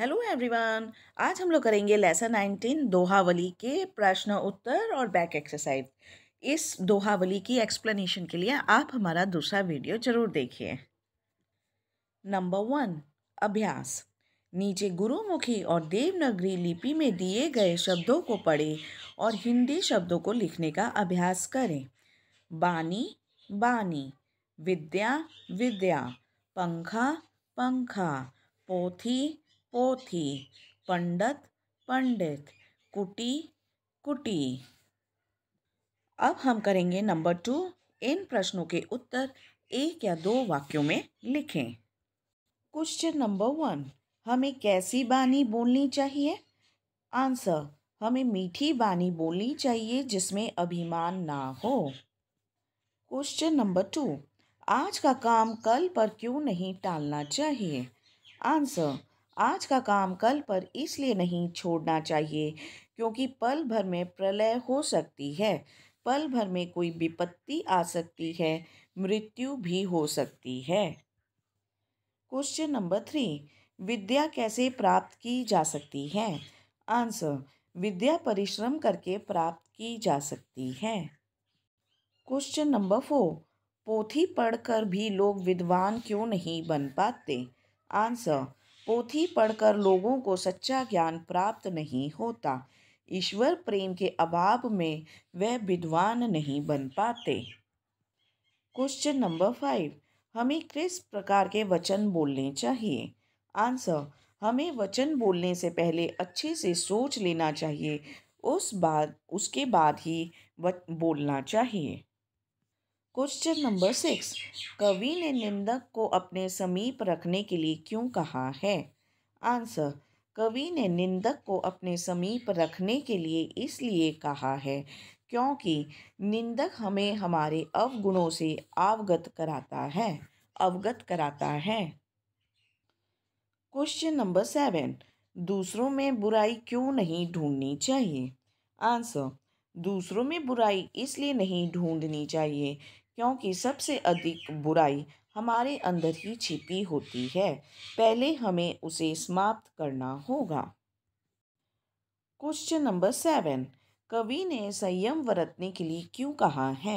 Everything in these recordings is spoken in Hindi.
हेलो एवरीवन आज हम लोग करेंगे लेसन 19 दोहावली के प्रश्न उत्तर और बैक एक्सरसाइज इस दोहावली की एक्सप्लेनेशन के लिए आप हमारा दूसरा वीडियो जरूर देखिए नंबर वन अभ्यास नीचे गुरुमुखी और देवनगरी लिपि में दिए गए शब्दों को पढ़ें और हिंदी शब्दों को लिखने का अभ्यास करें बानी बानी विद्या विद्या पंखा पंखा पोथी पोथी पंडित पंडित कुटी कुटी अब हम करेंगे नंबर टू इन प्रश्नों के उत्तर एक या दो वाक्यों में लिखें क्वेश्चन नंबर वन हमें कैसी बानी बोलनी चाहिए आंसर हमें मीठी बानी बोलनी चाहिए जिसमें अभिमान ना हो क्वेश्चन नंबर टू आज का काम कल पर क्यों नहीं टालना चाहिए आंसर आज का काम कल पर इसलिए नहीं छोड़ना चाहिए क्योंकि पल भर में प्रलय हो सकती है पल भर में कोई विपत्ति आ सकती है मृत्यु भी हो सकती है क्वेश्चन नंबर थ्री विद्या कैसे प्राप्त की जा सकती है आंसर विद्या परिश्रम करके प्राप्त की जा सकती है क्वेश्चन नंबर फोर पोथी पढ़कर भी लोग विद्वान क्यों नहीं बन पाते आंसर पोथी पढ़कर लोगों को सच्चा ज्ञान प्राप्त नहीं होता ईश्वर प्रेम के अभाव में वह विद्वान नहीं बन पाते क्वेश्चन नंबर फाइव हमें किस प्रकार के वचन बोलने चाहिए आंसर हमें वचन बोलने से पहले अच्छे से सोच लेना चाहिए उस बाद उसके बाद ही बोलना चाहिए क्वेश्चन नंबर सिक्स कवि ने निंदक को अपने समीप रखने के लिए क्यों कहा है आंसर कवि ने निंदक को अपने समीप रखने के लिए इसलिए कहा है क्योंकि निंदक हमें हमारे अवगुणों से अवगत कराता है अवगत कराता है क्वेश्चन नंबर सेवन दूसरों में बुराई क्यों नहीं ढूंढनी चाहिए आंसर दूसरों में बुराई इसलिए नहीं ढूंढनी चाहिए क्योंकि सबसे अधिक बुराई हमारे अंदर ही छिपी होती है पहले हमें उसे समाप्त करना होगा क्वेश्चन नंबर सेवन कवि ने संयम बरतने के लिए क्यों कहा है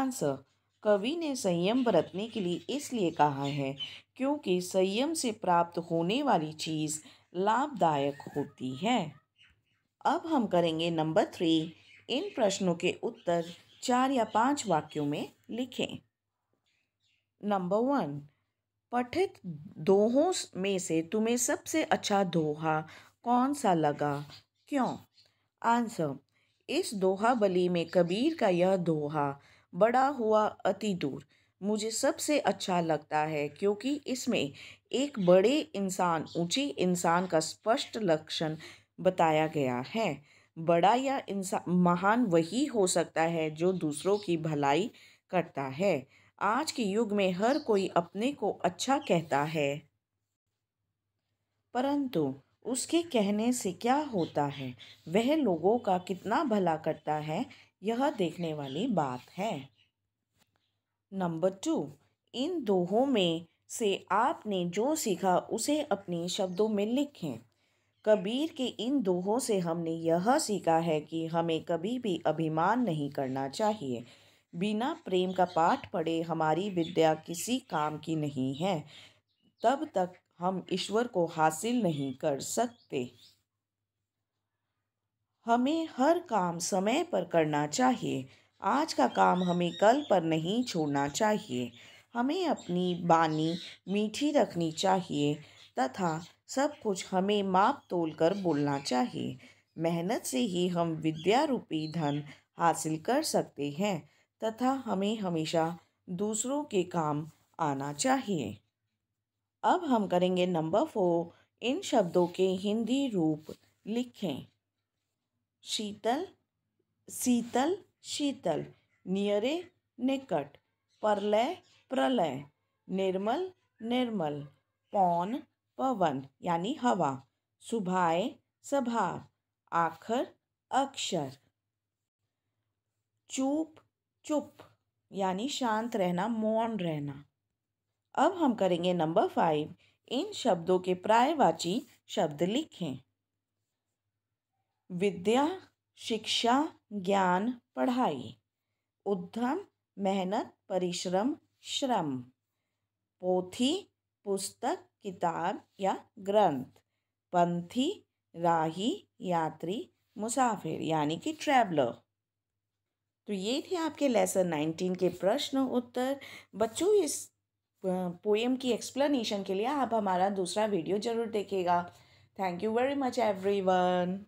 आंसर कवि ने संयम बरतने के लिए इसलिए कहा है क्योंकि संयम से प्राप्त होने वाली चीज़ लाभदायक होती है अब हम करेंगे नंबर थ्री इन प्रश्नों के उत्तर चार या पांच वाक्यों में लिखें नंबर वन पठित दोहों में से तुम्हें सबसे अच्छा दोहा कौन सा लगा क्यों आंसर इस दोहा बली में कबीर का यह दोहा बड़ा हुआ अति दूर मुझे सबसे अच्छा लगता है क्योंकि इसमें एक बड़े इंसान ऊंची इंसान का स्पष्ट लक्षण बताया गया है बड़ा या इंसान महान वही हो सकता है जो दूसरों की भलाई करता है आज के युग में हर कोई अपने को अच्छा कहता है परंतु उसके कहने से क्या होता है वह लोगों का कितना भला करता है यह देखने वाली बात है नंबर टू इन दोहों में से आपने जो सीखा उसे अपने शब्दों में लिखें कबीर के इन दोहों से हमने यह सीखा है कि हमें कभी भी अभिमान नहीं करना चाहिए बिना प्रेम का पाठ पढ़े हमारी विद्या किसी काम की नहीं है तब तक हम ईश्वर को हासिल नहीं कर सकते हमें हर काम समय पर करना चाहिए आज का काम हमें कल पर नहीं छोड़ना चाहिए हमें अपनी बानी मीठी रखनी चाहिए तथा सब कुछ हमें माप तोल कर बोलना चाहिए मेहनत से ही हम विद्या रूपी धन हासिल कर सकते हैं तथा हमें हमेशा दूसरों के काम आना चाहिए अब हम करेंगे नंबर फोर इन शब्दों के हिंदी रूप लिखें शीतल शीतल शीतल नियरे निकट परलय प्रलय निर्मल निर्मल पौन पवन यानी हवा सुभाए सभार आखर अक्षर चुप चुप यानी शांत रहना मौन रहना अब हम करेंगे नंबर फाइव इन शब्दों के प्रायवाची शब्द लिखें विद्या शिक्षा ज्ञान पढ़ाई उद्यम मेहनत परिश्रम श्रम पोथी पुस्तक किताब या ग्रंथ पंथी राही यात्री मुसाफिर यानी कि ट्रैवलर तो ये थे आपके लेसन नाइनटीन के प्रश्न उत्तर बच्चों इस पोएम की एक्सप्लेनेशन के लिए आप हमारा दूसरा वीडियो ज़रूर देखेगा thank you very much everyone